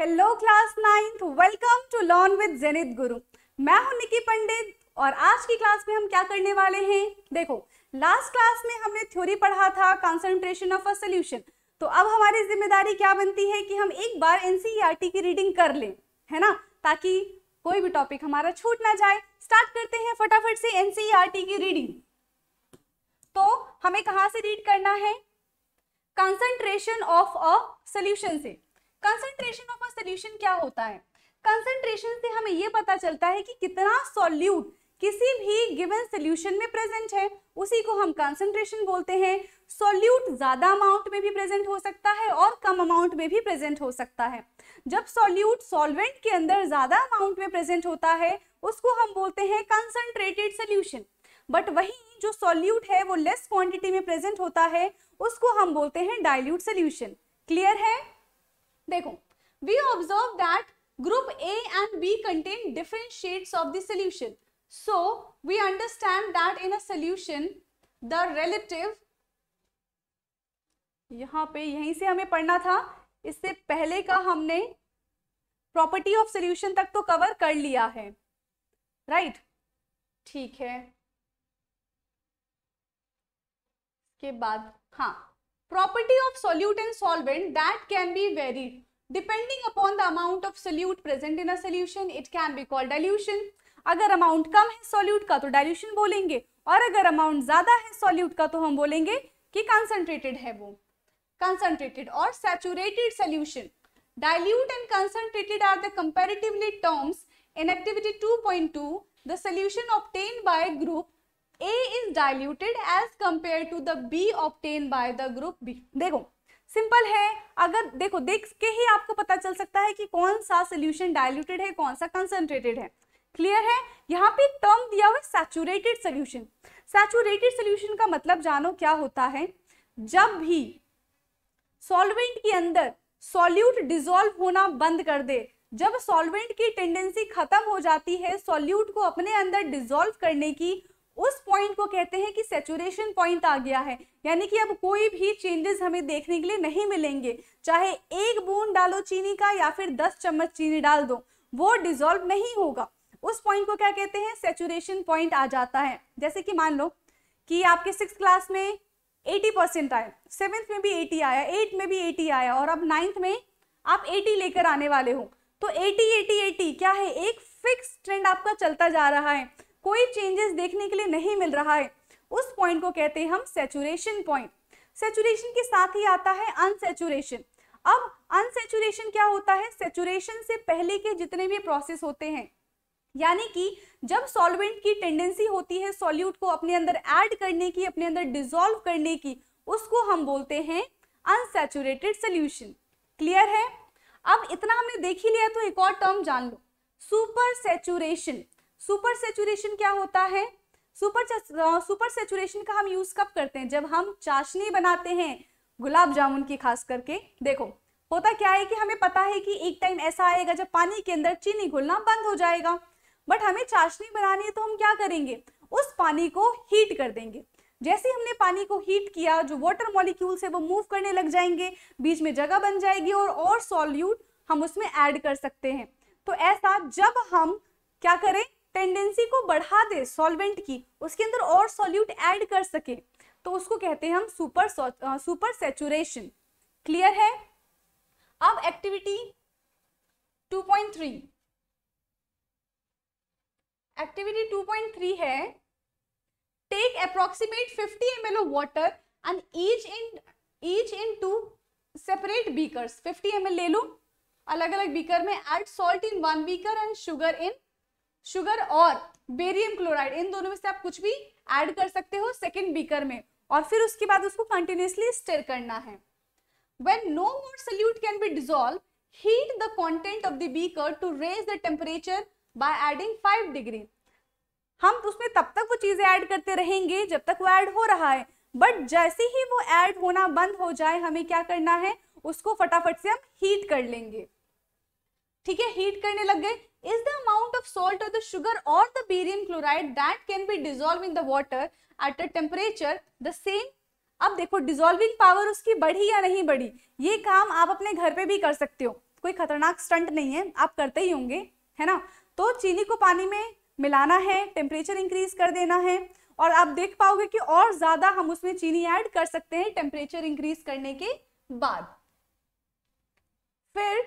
Hello class ninth welcome to learn with Jenit Guru मैं हूं निकी पंडित और आज की क्लास में हम क्या करने वाले हैं देखो लास्ट क्लास में हमने थ्योरी पढ़ा था कॉन्सेंट्रेशन ऑफ अ सोल्यूशन तो अब हमारी जिम्मेदारी क्या बनती है कि हम एक बार एनसीईआरटी e की रीडिंग कर लें है ना ताकि कोई भी टॉपिक हमारा छूट ना जाए स्टार्ट करते हैं फटाफट से एनसीईआरटी e की रीडिंग तो हमें कहाँ से रीड करना है कॉन्सेंट्रेशन ऑफ अ सोल्यूशन से कंसंट्रेशन ऑफ अ सोल्यूशन क्या होता है कंसंट्रेशन से हमें ये पता चलता है कि कितना सॉल्यूट किसी भी गिवन सोल्यूशन में प्रेजेंट है उसी को हम कंसंट्रेशन बोलते हैं सॉल्यूट ज़्यादा अमाउंट में भी प्रेजेंट हो सकता है और कम अमाउंट में भी प्रेजेंट हो सकता है जब सॉल्यूट सॉल्वेंट के अंदर ज़्यादा अमाउंट में प्रेजेंट होता है उसको हम बोलते हैं कंसंट्रेटेड सोल्यूशन बट वही जो सॉल्यूट है वो लेस क्वांटिटी में प्रेजेंट होता है उसको हम बोलते हैं डायल्यूट सोल्यूशन क्लियर है देखो we observe that group A and B contain different shades of the solution so we understand that in a solution the relative यहां पे यहीं से हमें पढ़ना था इससे पहले का हमने प्रॉपर्टी ऑफ सोल्यूशन तक तो कवर कर लिया है राइट right? ठीक है के बाद हाँ property of solute and solvent that can be varied depending upon the amount of solute present in a solution it can be called dilution अगर अमाउंट कम है सॉल्यूट का तो डाइल्यूशन बोलेंगे और अगर अमाउंट ज्यादा है सॉल्यूट का तो हम बोलेंगे कि कंसंट्रेटेड है वो कंसंट्रेटेड और saturated solution dilute and concentrated are the comparatively terms in activity 2.2 the solution obtained by group A is diluted as compared to the B obtained by the group B देखो simple है अगर देखो देख के ही आपको पता चल सकता है कि कौन सा सोल्यूशन डायल्यूटेड है कौन सा कंसनट्रेटेड है क्लियर है यहाँ पे टर्म दिया हुआ है सैचुरेटेड सोल्यूशन सैचुरेटेड सोल्यूशन का मतलब जानो क्या होता है जब भी सॉल्वेंट के अंदर सॉल्यूट डिजोल्व होना बंद कर दे जब सॉल्वेंट की टेंडेंसी खत्म हो जाती है सॉल्यूट को अपने अंदर डिजोल्व करने की उस पॉइंट को कहते हैं कि सेचुरेशन पॉइंट आ गया है यानी कि अब कोई भी चेंजेस हमें देखने के लिए नहीं मिलेंगे चाहे एक बूंद डालो चीनी का या फिर दस चम्मच चीनी डाल दो वो डिजोल्व नहीं होगा उस पॉइंट को क्या कहते हैं सेचुरेशन पॉइंट आ जाता है जैसे कि मान लो कि आपके सिक्स क्लास में एटी परसेंट आए सेवेंथ में भी एटी आया एट में भी एटी आया और अब नाइन्थ में आप एटी लेकर आने वाले हो तो एटी एटी एटी क्या है एक फिक्स ट्रेंड आपका चलता जा रहा है कोई चेंजेस देखने के लिए नहीं मिल रहा है उस पॉइंट को कहते हैं हम सेचुरेशन पॉइंट सेचुरेशन के साथ ही आता है अनसेचुरेशन अब अनसेचुरेशन क्या होता है सेचुरेशन से पहले के जितने भी प्रोसेस होते हैं यानी कि जब सॉल्वेंट की टेंडेंसी होती है सॉल्यूट को अपने अंदर ऐड करने की अपने अंदर डिजोल्व करने की उसको हम बोलते हैं अनसेचुरेटेड सोल्यूशन क्लियर है अब इतना हमने देख ही लिया तो एक और टर्म जान लो सुपर सेचुरेशन सुपर सेचुरेशन क्या होता है सुपर सुपर सेचुरेशन का हम यूज कब करते हैं जब हम चाशनी बनाते हैं गुलाब जामुन की खास करके देखो होता क्या है कि हमें पता है कि एक टाइम ऐसा आएगा जब पानी के अंदर चीनी घुलना बंद हो जाएगा बट हमें चाशनी बनानी है तो हम क्या करेंगे उस पानी को हीट कर देंगे जैसे हमने पानी को हीट किया जो वाटर मॉलिक्यूल्स है वो मूव करने लग जाएंगे बीच में जगह बन जाएगी और और सॉल्यूट हम उसमें ऐड कर सकते हैं तो ऐसा जब हम क्या करें टेंडेंसी को बढ़ा दे सॉल्वेंट की उसके अंदर और सॉल्यूट ऐड कर सके तो उसको कहते हैं हम सुपर सुपर सेचुरेशन क्लियर है अब एक्टिविटी 2.3 एक्टिविटी 2.3 है take approximate 50 L of water and each in each in two separate beaker 50 M ले लो अलग अलग बीकर में add salt in one beaker and sugar in sugar और बेरियम क्लोराइड इन दोनों में से आप कुछ भी ऐड कर सकते हो सेकेंड बीकर में और फिर उसके बाद उसको कंटिन्यूसली स्टर करना है when no more solute can be dissolve heat the content of the beaker to raise the temperature by adding five degree हम उसमें तब तक वो चीज़ें ऐड करते रहेंगे जब तक वो ऐड हो रहा है बट जैसे ही वो ऐड होना बंद हो जाए हमें क्या करना है उसको फटाफट से हम हीट कर लेंगे ठीक है हीट करने लग गए is the amount of salt or the sugar or the barium chloride that can be dissolved in the water at a temperature the same अब देखो डिजोल्विंग पावर उसकी बढ़ी या नहीं बढ़ी ये काम आप अपने घर पे भी कर सकते हो कोई खतरनाक स्टंट नहीं है आप करते ही होंगे है ना तो चीनी को पानी में मिलाना है टेम्परेचर इंक्रीज कर देना है और आप देख पाओगे कि और ज़्यादा हम उसमें चीनी ऐड कर सकते हैं टेम्परेचर इंक्रीज करने के बाद फिर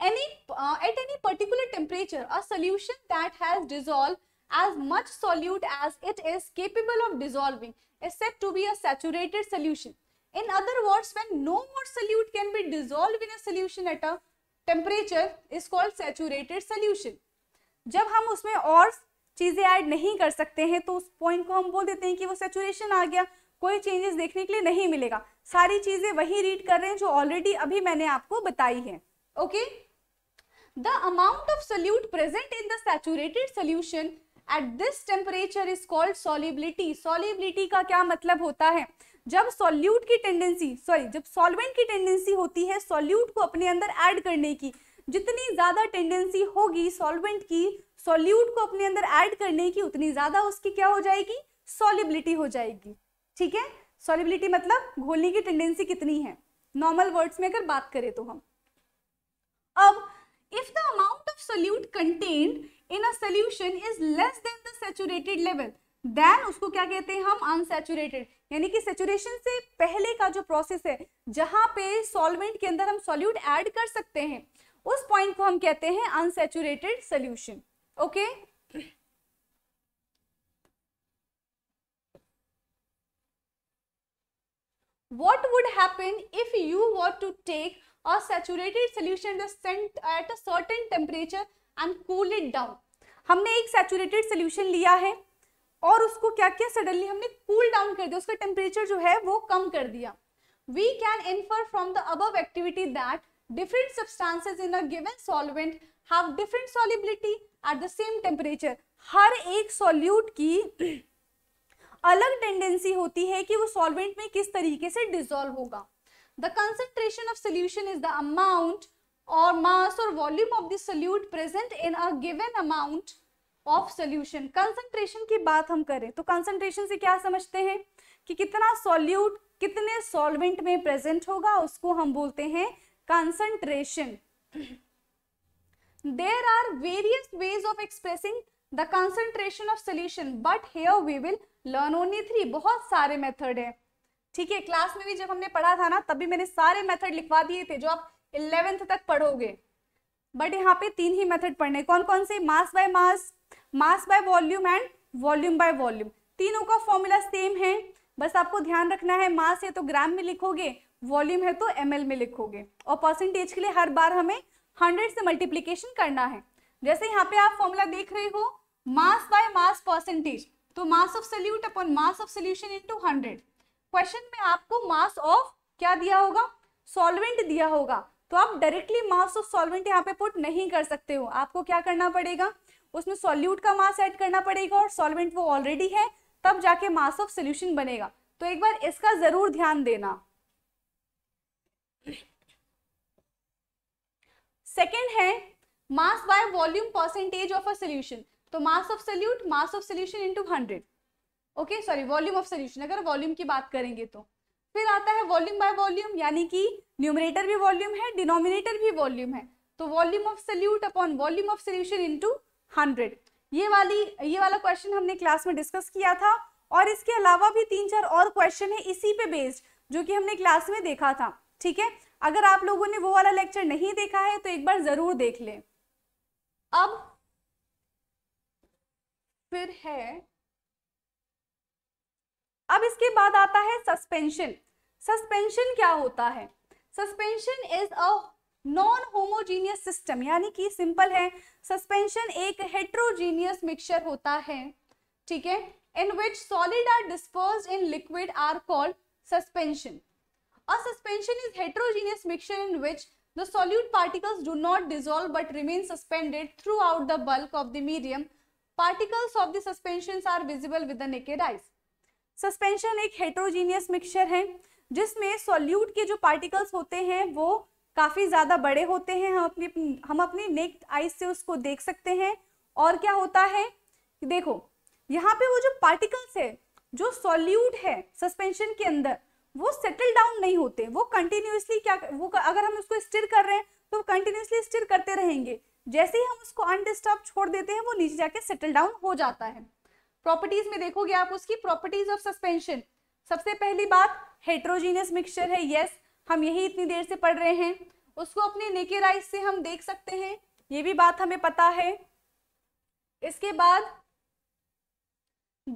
any uh, at any particular temperature a solution that has dissolved as much solute as it is capable of dissolving is said to be a saturated solution in other words when no more solute can be dissolved in a solution at a temperature is called saturated solution jab hum usme aur cheeze add nahi kar sakte hain to us point ko hum bol dete hain ki wo saturation aa gaya कोई changes देखने के लिए नहीं मिलेगा सारी चीज़ें वही read कर रहे हैं जो ऑलरेडी अभी मैंने आपको बताई है okay okay? the amount of solute present in the saturated solution at this temperature is called solubility solubility का क्या मतलब होता है जब solute की टेंडेंसी सॉरी जब solvent की टेंडेंसी होती है solute को अपने अंदर ऐड करने की जितनी ज़्यादा टेंडेंसी होगी सॉल्वेंट की सॉल्यूट को अपने अंदर ऐड करने की उतनी ज़्यादा उसकी क्या हो जाएगी सॉलिबिलिटी हो जाएगी ठीक है सॉलिबिलिटी मतलब घोलने की टेंडेंसी कितनी है नॉर्मल वर्ड्स में अगर बात करें तो हम अब if the amount of solute contained in a solution is less than the saturated level then उसको क्या कहते हैं हम अनसेचुरेटेड यानी कि सेचुरेशन से पहले का जो प्रोसेस है जहां पे सॉल्वेंट के अंदर हम सॉल्यूट ऐड कर सकते हैं उस पॉइंट को हम कहते हैं unsaturated solution okay what would happen if you were to take a saturated solution the sent at a certain temperature and cool it down हमने एक सेचुरेटेड सोल्यूशन लिया है और उसको क्या किया सडनली हमने कूल डाउन कर दिया उसका टेम्परेचर जो है वो कम कर दिया we can infer from the above activity that different substances in a given solvent have different solubility at the same temperature हर एक सॉल्यूट की अलग टेंडेंसी होती है कि वो सॉल्वेंट में किस तरीके से डिजोल्व होगा The concentration of solution is the amount or mass or volume of the solute present in a given amount of solution concentration की बात हम करें तो कंसंट्रेशन से क्या समझते हैं कि कितना सॉल्यूट कितने सॉल्वेंट में प्रेजेंट होगा उसको हम बोलते हैं concentration there are various ways of expressing the concentration of solution but here we will learn only three बहुत सारे मेथड है ठीक है क्लास में भी जब हमने पढ़ा था ना तभी मैंने सारे मेथड लिखवा दिए थे जो आप इलेवेंथ तक पढ़ोगे बट यहाँ पे तीन ही मेथड पढ़ने कौन कौन से mass by mass mass by volume and volume by volume तीनों का फॉर्मूला सेम है बस आपको ध्यान रखना है तो मास है तो ग्राम में लिखोगे वॉल्यूम है तो एम में लिखोगे और परसेंटेज के लिए हर बार हमें हंड्रेड से मल्टीप्लीकेशन करना है जैसे यहाँ पे आप फॉर्मूला देख रहे हो मास बाय मास परसेंटेज तो mass of solute upon mass of solution into hundred question में आपको मास ऑफ क्या दिया होगा सॉल्वेंट दिया होगा तो आप डायरेक्टली मास ऑफ सॉल्वेंट यहाँ पे पुट नहीं कर सकते हो आपको क्या करना पड़ेगा उसमें सॉल्यूट का मास ऐड करना पड़ेगा और सॉल्वेंट वो ऑलरेडी है तब जाके मास ऑफ सोल्यूशन बनेगा तो एक बार इसका जरूर ध्यान देना सेकेंड है mass by volume percentage of a solution तो mass of solute mass of solution into hundred okay sorry volume of solution अगर वॉल्यूम की बात करेंगे तो फिर आता है वॉल्यूम बाय वॉल्यूम यानी कि न्यूमरेटर भी वॉल्यूम है डिनोमिनेटर भी वॉल्यूम है तो volume of solute upon volume of solution into hundred ये वाली ये वाला क्वेश्चन हमने क्लास में डिस्कस किया था और इसके अलावा भी तीन चार और क्वेश्चन है इसी पे बेस्ड जो कि हमने क्लास में देखा था ठीक है अगर आप लोगों ने वो वाला लेक्चर नहीं देखा है तो एक बार जरूर देख लें अब फिर है अब इसके बाद आता है सस्पेंशन सस्पेंशन क्या होता है suspension is a non homogeneous system यानी कि सिंपल है सस्पेंशन एक हेट्रोजीनियस मिक्सचर होता है ठीक है in which solid are disperse in liquid are called suspension और suspension is heterogeneous mixture in which the solute particles do not dissolve but remain suspended throughout the bulk of the medium particles of the suspension are visible with the naked eyes suspension एक heterogeneous mixture है जिसमें solute के जो particles होते हैं वो काफ़ी ज़्यादा बड़े होते हैं हम अपनी हम अपनी नेक्ट आइज से उसको देख सकते हैं और क्या होता है देखो यहाँ पे वो जो पार्टिकल्स है जो सॉल्यूट है सस्पेंशन के अंदर वो सेटल डाउन नहीं होते वो कंटिन्यूसली क्या वो अगर हम उसको स्टिर कर रहे हैं तो कंटिन्यूसली स्टिर करते रहेंगे जैसे ही हम उसको अनडिस्टर्ब छोड़ देते हैं वो नीचे जाके सेटल डाउन हो जाता है प्रॉपर्टीज में देखोगे आप उसकी प्रॉपर्टीज ऑफ सस्पेंशन सबसे पहली बात हेट्रोजीनियस मिक्सचर है यस हम यही इतनी देर से पढ़ रहे हैं उसको अपने नेकेर आइज से हम देख सकते हैं ये भी बात हमें पता है इसके बाद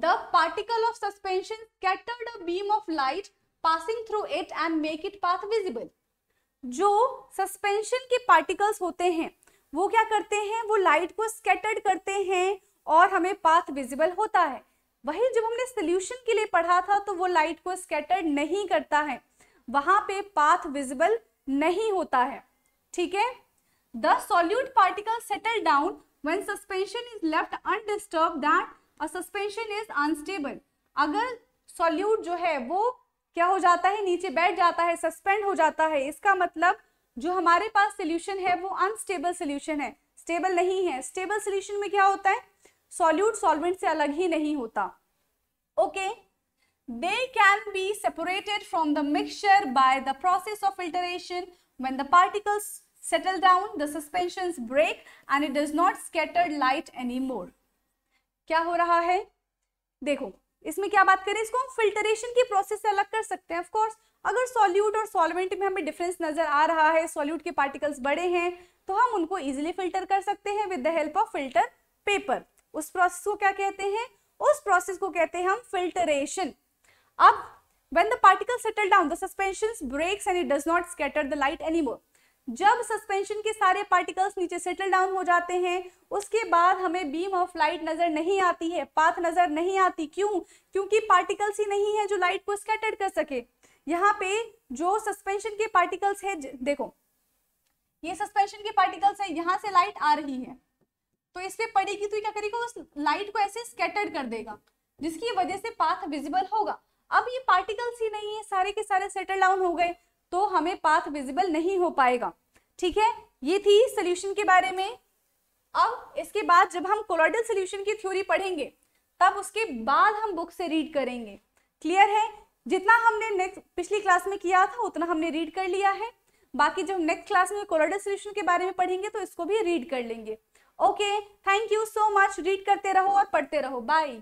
the particle of suspension scattered a beam of light passing through it and make it path visible जो सस्पेंशन के पार्टिकल्स होते हैं वो क्या करते हैं वो लाइट को स्कैटर्ड करते हैं और हमें पाथ विजिबल होता है वहीं जब हमने सोल्यूशन के लिए पढ़ा था तो वो लाइट को स्केटर नहीं करता है वहां पे पाथ विजिबल नहीं होता है ठीक है the solute particle settle down when suspension is left undisturb that suspension is unstable अगर सोल्यूट जो है वो क्या हो जाता है नीचे बैठ जाता है सस्पेंड हो जाता है इसका मतलब जो हमारे पास सोल्यूशन है वो अनस्टेबल सोल्यूशन है स्टेबल नहीं है स्टेबल सोल्यूशन में क्या होता है सॉल्यूट सॉल्वेंट से अलग ही नहीं होता okay they can be separated from the mixture by the process of filtration the particles settle down the suspension break and it does not scattered light any more क्या हो रहा है देखो इसमें क्या बात करें इसको हम फिल्टरेशन की प्रोसेस से अलग कर सकते हैं ऑफकोर्स अगर सॉल्यूट और सॉल्वेंट में हमें डिफरेंस नजर आ रहा है सॉल्यूट के पार्टिकल्स बड़े हैं तो हम उनको इजिली फिल्टर कर सकते हैं with the help of filter paper उस प्रोसेस को क्या कहते हैं उस प्रोसेस को कहते हैं हम फिल्टरेशन अब when the particle settle down the suspension breaks and it does not scatter the light anymore जब सस्पेंशन के सारे पार्टिकल्स नीचे सेटल डाउन हो जाते हैं उसके बाद हमें बीम ऑफ लाइट नजर नहीं आती है पाथ नजर नहीं आती क्यों क्योंकि पार्टिकल्स ही नहीं है जो लाइट को स्कैटर कर सके यहाँ पे जो सस्पेंशन के पार्टिकल्स है देखो ये सस्पेंशन के पार्टिकल्स है यहाँ से लाइट आ रही है तो इससे पड़ेगी तो क्या करेगा उस लाइट को ऐसे स्केटर कर देगा जिसकी वजह से पाथ विजिबल होगा अब ये पार्टिकल्स ही नहीं है सारे के सारे सेटल डाउन हो गए तो हमें पाथ विजिबल नहीं हो पाएगा ठीक है ये थी सोल्यूशन के बारे में अब इसके बाद जब हम कोलोडल सोल्यूशन की थ्योरी पढ़ेंगे तब उसके बाद हम बुक से रीड करेंगे क्लियर है जितना हमने नेक्स्ट पिछली क्लास में किया था उतना हमने रीड कर लिया है बाकी जब नेक्स्ट क्लास में कोलोडल सोल्यूशन के बारे में पढ़ेंगे तो इसको भी रीड कर लेंगे okay thank you so much read करते रहो और पढ़ते रहो बाय